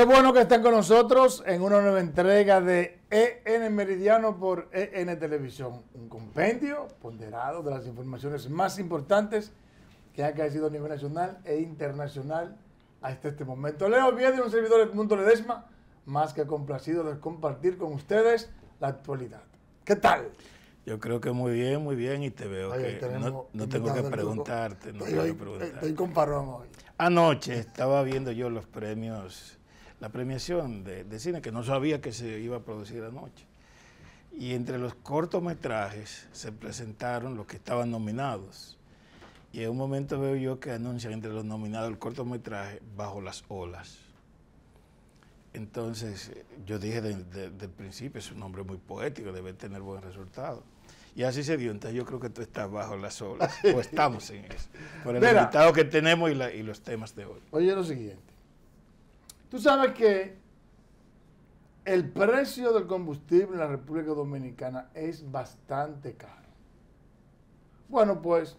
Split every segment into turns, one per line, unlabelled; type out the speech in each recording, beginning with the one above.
Qué bueno que estén con nosotros en una nueva entrega de EN Meridiano por EN Televisión, un compendio ponderado de las informaciones más importantes que ha caído a nivel nacional e internacional hasta este momento. Leo Vía un servidor del Mundo Ledesma, más que complacido de compartir con ustedes la actualidad. ¿Qué tal?
Yo creo que muy bien, muy bien, y te veo no, tengo que preguntarte, no Estoy con parrón hoy. Anoche estaba viendo yo los premios la premiación de, cine, que no sabía que se iba a producir anoche. Y entre los cortometrajes se presentaron los que estaban nominados. Y en un momento veo yo que anuncian entre los nominados el cortometraje Bajo las Olas. Entonces yo dije desde el principio, es un nombre muy poético, debe tener buen resultado. Y así se dio. Entonces yo creo que tú estás bajo las olas, o estamos en eso, por el invitado que tenemos y los temas de hoy. Oye, lo siguiente.
Tú sabes que el precio del combustible en la República Dominicana es bastante caro. Bueno, pues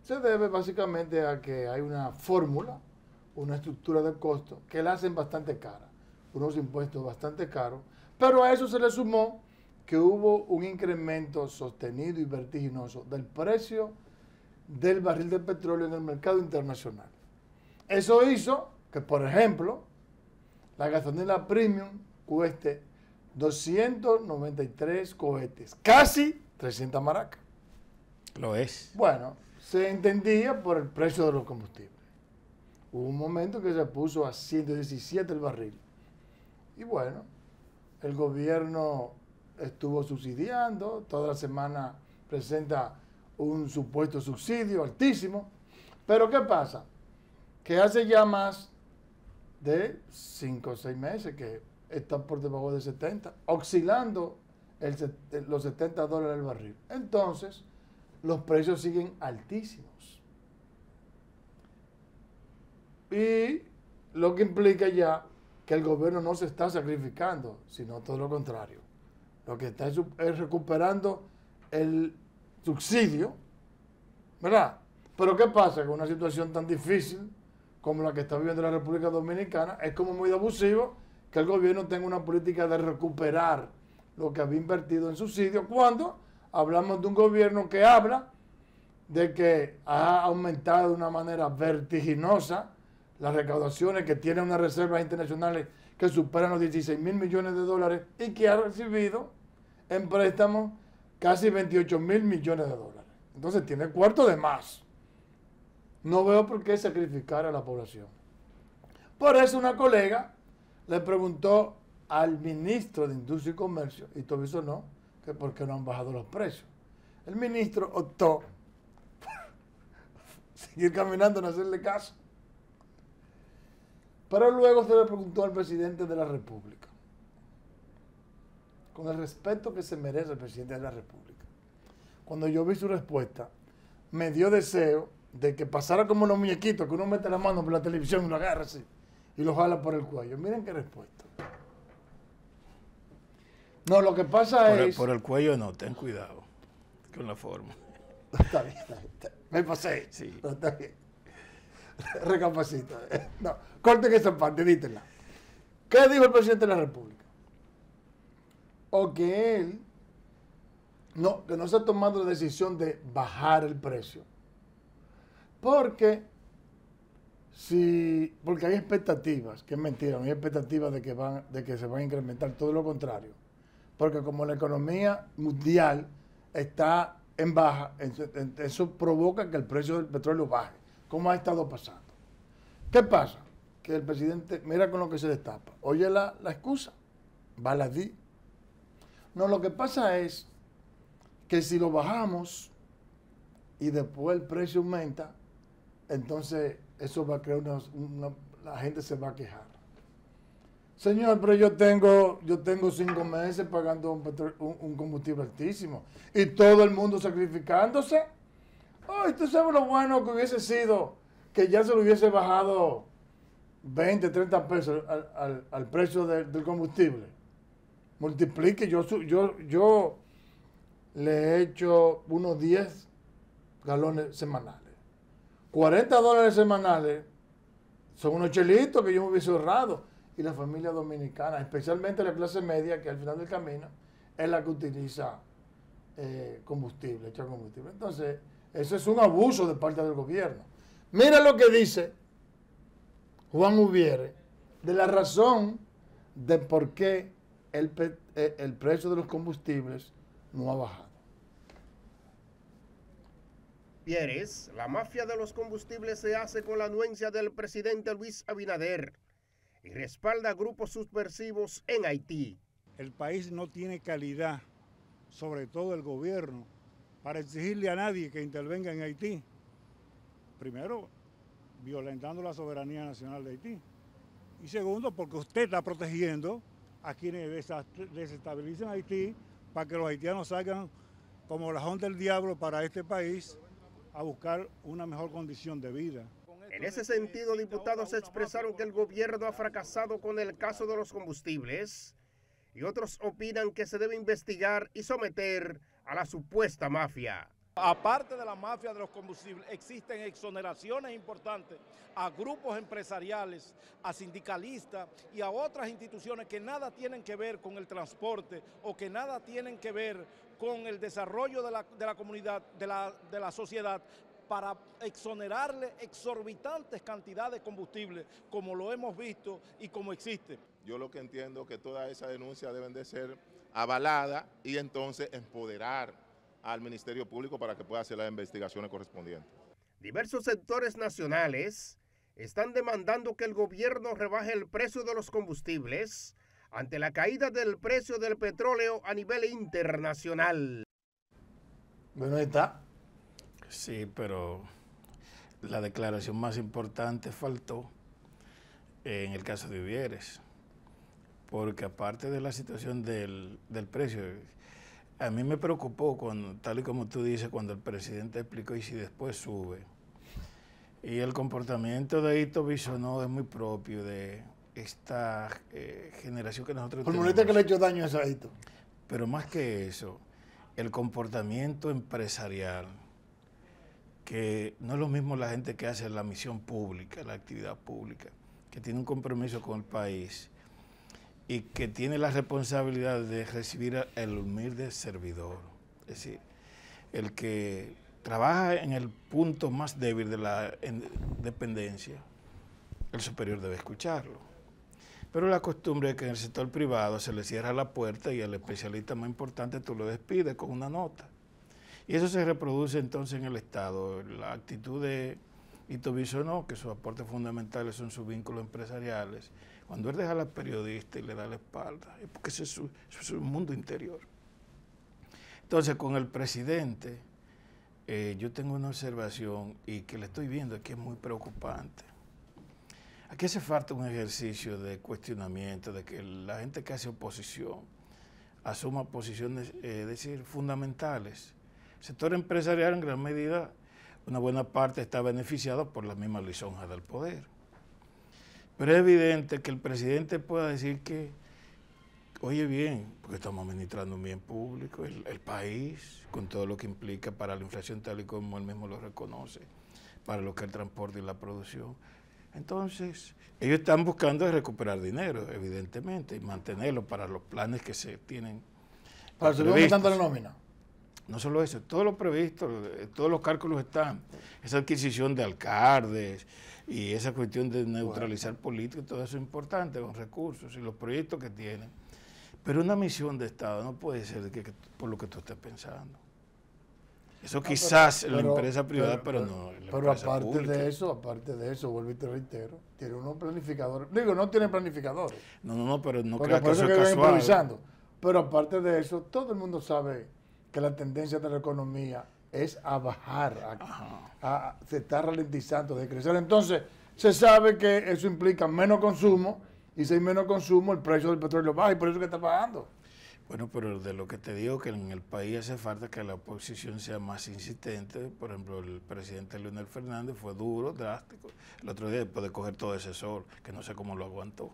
se debe básicamente a que hay una fórmula, una estructura de costo que la hacen bastante cara, unos impuestos bastante caros, pero a eso se le sumó que hubo un incremento sostenido y vertiginoso del precio del barril de petróleo en el mercado internacional. Eso hizo que, por ejemplo, la gasolina premium cueste 293 cohetes, casi 300 maracas. Lo es. Bueno, se entendía por el precio de los combustibles. Hubo un momento que se puso a 117 el barril. Y bueno, el gobierno estuvo subsidiando, toda la semana presenta un supuesto subsidio altísimo. Pero ¿qué pasa? Que hace ya más de 5 o 6 meses, que están por debajo de 70, oscilando los 70 dólares al barril. Entonces, los precios siguen altísimos. Y lo que implica ya que el gobierno no se está sacrificando, sino todo lo contrario. Lo que está es, es recuperando el subsidio, ¿verdad? Pero ¿qué pasa con una situación tan difícil? como la que está viviendo la República Dominicana, es como muy abusivo que el gobierno tenga una política de recuperar lo que había invertido en subsidios, cuando hablamos de un gobierno que habla de que ha aumentado de una manera vertiginosa las recaudaciones, que tiene unas reservas internacionales que superan los 16 mil millones de dólares y que ha recibido en préstamos casi 28 mil millones de dólares. Entonces tiene cuarto de más. No veo por qué sacrificar a la población. Por eso una colega le preguntó al ministro de Industria y Comercio, y eso no, que por qué no han bajado los precios. El ministro optó por seguir caminando, no hacerle caso. Pero luego se le preguntó al presidente de la República, con el respeto que se merece el presidente de la República. Cuando yo vi su respuesta, me dio deseo de que pasara como los muñequitos, que uno mete la mano por la televisión y lo agarra así y lo jala por el cuello. Miren qué respuesta.
No, lo que pasa es. Por el cuello no, ten
cuidado con la forma. Está bien, está bien. Me pasé. Sí. No, está Recapacita. No, corten esa parte, dítenla. ¿Qué dijo el presidente de la República? O que él. No, que no se ha tomado la decisión de bajar el precio porque porque hay expectativas, que es mentira, no hay expectativas de que, van, de que se van a incrementar, todo lo contrario. Porque como la economía mundial está en baja, eso provoca que el precio del petróleo baje, como ha estado pasando. ¿Qué pasa? Que el presidente, mira con lo que se destapa, oye la, la excusa, baladí. No, lo que pasa es que si lo bajamos y después el precio aumenta, entonces eso va a crear una, la gente se va a quejar. Señor, pero yo tengo, yo tengo cinco meses pagando un, combustible altísimo y todo el mundo sacrificándose. Ay, tú sabes lo bueno que hubiese sido que ya se lo hubiese bajado 20, 30 pesos al, precio del combustible. Multiplique, yo, yo, yo le he hecho unos 10 galones semanales. 40 dólares semanales son unos chelitos que yo me hubiese ahorrado. Y la familia dominicana, especialmente la clase media, que al final del camino es la que utiliza eh, combustible, echa combustible. Entonces, eso es un abuso de parte del gobierno. Mira lo que dice Juan Ubiere de la razón de por qué el eh, precio de los combustibles no ha bajado.
Pieres, la mafia de los combustibles se hace con la anuencia del presidente Luis Abinader y respalda grupos subversivos en Haití. El país no tiene
calidad, sobre todo el gobierno, para exigirle a nadie que intervenga en Haití. Primero, violentando la soberanía nacional de Haití. Y segundo, porque usted está protegiendo a quienes desestabilizan Haití para que los haitianos salgan como la honda del diablo para este país
a buscar una mejor condición de vida. En ese sentido, diputados expresaron que el gobierno ha fracasado con el caso de los combustibles y otros opinan que se debe investigar y someter a la supuesta mafia. Aparte de la mafia de los combustibles, existen exoneraciones importantes a grupos empresariales, a sindicalistas y a otras instituciones que nada tienen que ver con el transporte o que nada tienen que ver con el desarrollo de la, comunidad, de la, sociedad, para exonerarle exorbitantes cantidades de combustible, como lo hemos visto y como existe. Yo lo que entiendo es que todas esas denuncias deben de ser avaladas y entonces empoderar al Ministerio Público para que pueda hacer las investigaciones correspondientes. Diversos sectores nacionales están demandando que el gobierno rebaje el precio de los combustibles ante la caída del precio del petróleo a nivel internacional. Bueno, está. Sí, pero la declaración más importante faltó en el caso de Uvieres, porque aparte de la situación del, del precio, a mí me preocupó, cuando, tal y como tú dices, cuando el presidente explicó y si después sube. Y el comportamiento de Ito Bisonó es muy propio de esta eh, generación que nosotros Por tenemos. que le ha hecho daño a Ito. Pero más que eso, el comportamiento empresarial, que no es lo mismo la gente que hace la misión pública, la actividad pública, que tiene un compromiso con el país y que tiene la responsabilidad de recibir el humilde servidor. Es decir, el que trabaja en el punto más débil de la dependencia, el superior debe escucharlo. Pero la costumbre es que en el sector privado se le cierra la puerta y al especialista más importante tú lo despides con una nota. Y eso se reproduce entonces en el Estado. La actitud de Ito Bisonó, que sus aportes fundamentales son sus vínculos empresariales, cuando él deja a la periodista y le da la espalda, es porque ese es su, mundo interior. Entonces, con el presidente, eh, yo tengo una observación y que le estoy viendo que es muy preocupante. Aquí hace falta un ejercicio de cuestionamiento, de que la gente que hace oposición asuma posiciones, eh, decir, fundamentales. El sector empresarial en gran medida, una buena parte está beneficiado por la misma lisonja del poder. Pero es evidente que el presidente pueda decir que, oye bien, porque estamos administrando un bien público, el, país, con todo lo que implica para la inflación tal y como él mismo lo reconoce, para lo que es el transporte y la producción. Entonces, ellos están buscando recuperar dinero, evidentemente, y mantenerlo para los planes que se tienen. Para seguir aumentando la nómina. No solo eso, todo lo previsto, eh, todos los cálculos están. Esa adquisición de alcaldes, y esa cuestión de neutralizar política y todo eso es importante con recursos y los proyectos que tienen. Pero una misión de Estado no puede ser que, por lo que tú estás pensando. Eso ah, quizás la empresa privada, pero, no. la pero aparte de
eso, aparte de eso, vuelvo y te reitero, tiene unos planificadores. Digo, no tiene planificadores.
No, no, no, pero no creo que eso, es casual. Improvisando.
Pero aparte de eso, todo el mundo sabe que la tendencia de la economía es a bajar, a, se está ralentizando de crecer. Entonces, se sabe que eso implica menos consumo
y si hay menos consumo, el precio del petróleo baja y por eso que está pagando Bueno, pero de lo que te digo, que en el país hace falta que la oposición sea más insistente. Por ejemplo, el presidente Leonel Fernández fue duro, drástico. El otro día, después de coger todo ese sol, que no sé cómo lo aguantó.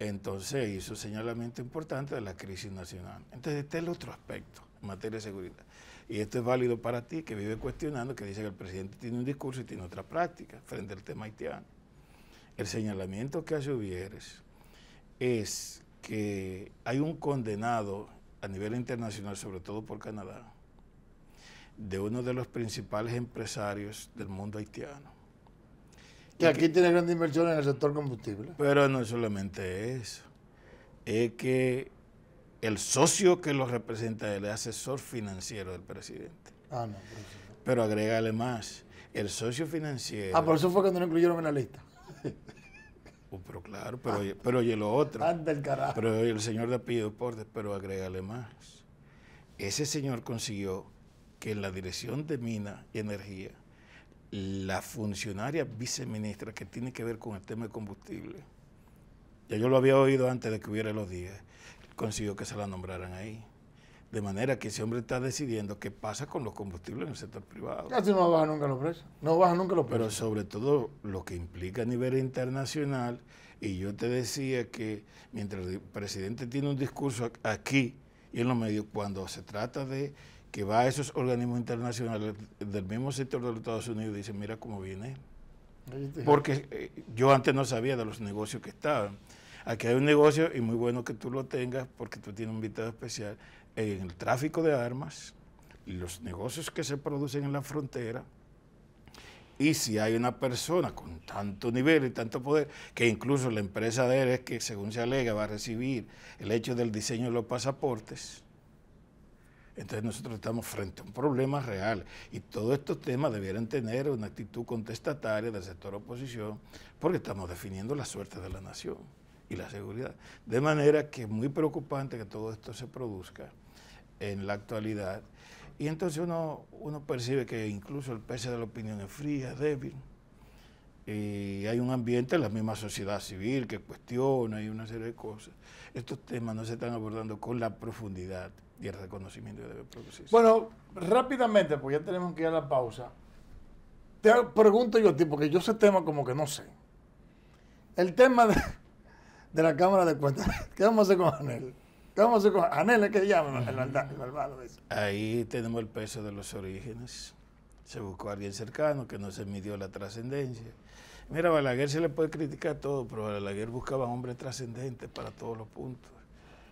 Entonces hizo señalamiento importante de la crisis nacional. Entonces, este es el otro aspecto materia de seguridad. Y esto es válido para ti, que vive cuestionando, que dice que el presidente tiene un discurso y tiene otra práctica frente al tema haitiano. El señalamiento que hace Uvieres es que hay un condenado a nivel internacional, sobre todo por Canadá, de uno de los principales empresarios del mundo haitiano. Que aquí tiene grandes inversión en el sector combustible. Pero no solamente eso, es que el socio que lo representa, el asesor financiero del presidente. Ah, no. Pero agrégale más, el socio financiero. Ah, por eso
fue cuando no incluyeron en la lista. Uh,
pero claro, pero, oye, lo otro. Anda el carajo. Pero oye, el señor de Pío Deportes, pero agrégale más. Ese señor consiguió que en la dirección de Mina y Energía, la funcionaria viceministra que tiene que ver con el tema de combustible, ya yo lo había oído antes de que hubiera los días, consiguió que se la nombraran ahí. De manera que ese hombre está decidiendo qué pasa con los combustibles en el sector privado. Casi no baja nunca los precios. No baja nunca los precios. Pero sobre todo lo que implica a nivel internacional. Y yo te decía que mientras el presidente tiene un discurso aquí y en los medios, cuando se trata de que va a esos organismos internacionales del mismo sector de los Estados Unidos, dicen, mira cómo viene. Porque eh, yo antes no sabía de los negocios que estaban. Aquí hay un negocio y muy bueno que tú lo tengas porque tú tienes un invitado especial en el tráfico de armas, los negocios que se producen en la frontera. Y si hay una persona con tanto nivel y tanto poder, que incluso la empresa de él es que, según se alega, va a recibir el hecho del diseño de los pasaportes, entonces nosotros estamos frente a un problema real y todos estos temas debieran tener una actitud contestataria del sector oposición porque estamos definiendo la suerte de la nación y la seguridad. De manera que es muy preocupante que todo esto se produzca en la actualidad. Y entonces uno, uno percibe que incluso el peso de la opinión es fría, débil. Y hay un ambiente en la misma sociedad civil que cuestiona y una serie de cosas. Estos temas no se están abordando con la profundidad y el reconocimiento que debe producirse. Bueno,
rápidamente, porque ya tenemos que ir a la pausa. Te pregunto yo a ti, porque yo ese tema como que no sé. El tema de, de la Cámara de Cuentas. ¿Qué vamos a hacer con Anel? ¿Qué vamos a hacer con Anel? ¿Qué que
llama Ahí tenemos el peso de los orígenes. Se buscó a alguien cercano que no se midió la trascendencia. Mira, a Balaguer se le puede criticar todo, pero Balaguer buscaba hombres trascendentes para todos los puntos.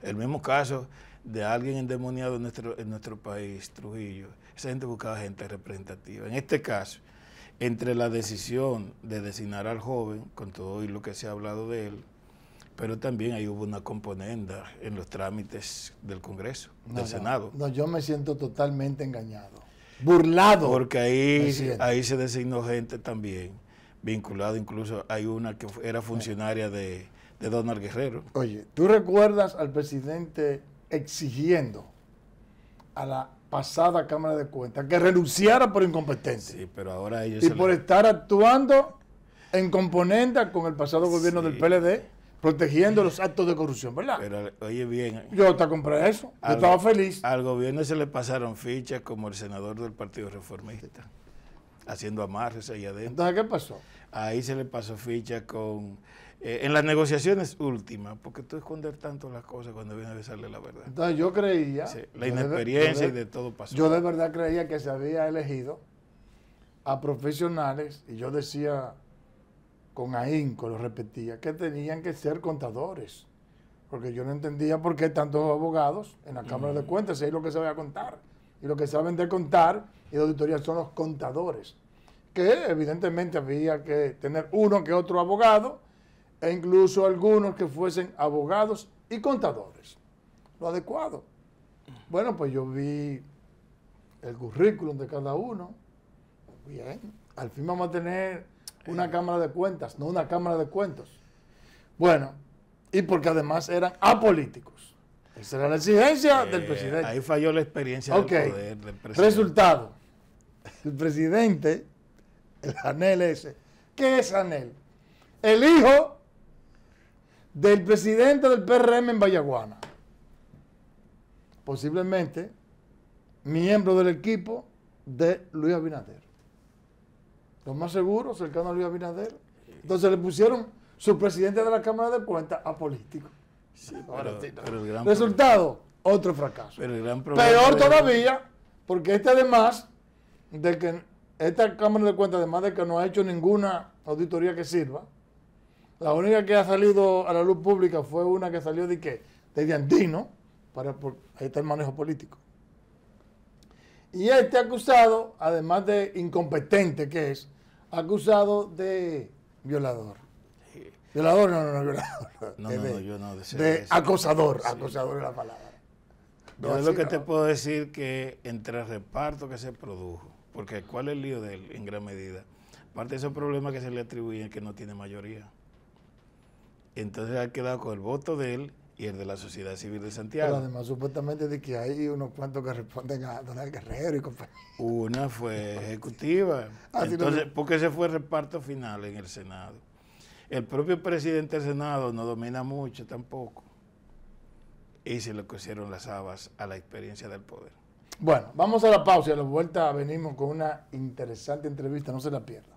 El mismo caso de alguien endemoniado en nuestro, en nuestro país, Trujillo. Esa gente buscaba gente representativa. En este caso, entre la decisión de designar al joven, con todo y lo que se ha hablado de él, pero también ahí hubo una componenda en los trámites del Congreso, del Senado.
No, yo me siento totalmente engañado,
burlado. Porque ahí, ahí se designó gente también, vinculada incluso, hay una que era funcionaria de, Donald Guerrero. Oye,
¿tú recuerdas al presidente exigiendo a la pasada Cámara de Cuentas que renunciara por incompetencia?
Sí, pero ahora ellos... Y por
estar actuando en componenda con el pasado gobierno del
PLD protegiendo los actos de corrupción, ¿verdad? Pero oye bien. Yo te compré eso, yo estaba feliz. Al gobierno se le pasaron fichas como el senador del Partido Reformista, haciendo amarres ahí adentro. Entonces, ¿qué pasó? Ahí se le pasó ficha con... Eh, en las negociaciones últimas, porque tú esconder tanto las cosas cuando viene a besarle la verdad. Entonces yo creía... la inexperiencia y de todo pasó. Yo de
verdad creía que se había elegido a profesionales y yo decía con ahínco lo repetía, que tenían que ser contadores. Porque yo no entendía por qué tantos abogados en la Cámara de mm. Cuentas, si es lo que se va a contar. Y lo que saben de contar y de auditoría son los contadores. Que evidentemente había que tener uno que otro abogado, e incluso algunos que fuesen abogados y contadores. Lo adecuado. Bueno, pues yo vi el currículum de cada uno. Bien, al fin vamos a tener una cámara de cuentas, no una cámara de cuentos. Bueno, y porque además eran apolíticos. Esa era la exigencia eh, del presidente. Ahí falló la experiencia del poder del presidente. Resultado. El presidente, el ANEL ese. ¿Qué es ANEL? El hijo del presidente del PRM en Bayaguana Posiblemente miembro del equipo de Luis Abinader. Los más seguros, cercano a Luis Abinader. Entonces le pusieron su presidente de la Cámara de Cuentas a político.
gran Resultado,
otro fracaso.
gran Peor
todavía, porque este además de que esta Cámara de Cuentas, además de que no ha hecho ninguna auditoría que sirva, la única que ha salido a la luz pública fue una que salió de qué? De para, por, ahí está el manejo político. Y este acusado, además de incompetente que es, acusado de violador. Violador, no, no, no, violador. No, de, no, yo no. De, acosador, acosador es la palabra.
No, es lo que te puedo decir que entre el reparto que se produjo, porque ¿cuál es el lío de él en gran medida? Parte de esos problemas que se le atribuyen que no tiene mayoría. Entonces ha quedado con el voto de él y el de la Sociedad Civil de Santiago. Pero
además, supuestamente de que
hay unos cuantos que responden a Donald Guerrero y compañía. Una fue ejecutiva. Ah, Entonces, porque ese fue el reparto final en el Senado. El propio presidente del Senado no domina mucho tampoco. Y se le cosieron las habas a la experiencia del poder.
Bueno, vamos a la pausa y a la vuelta venimos con una interesante entrevista, no se la pierda.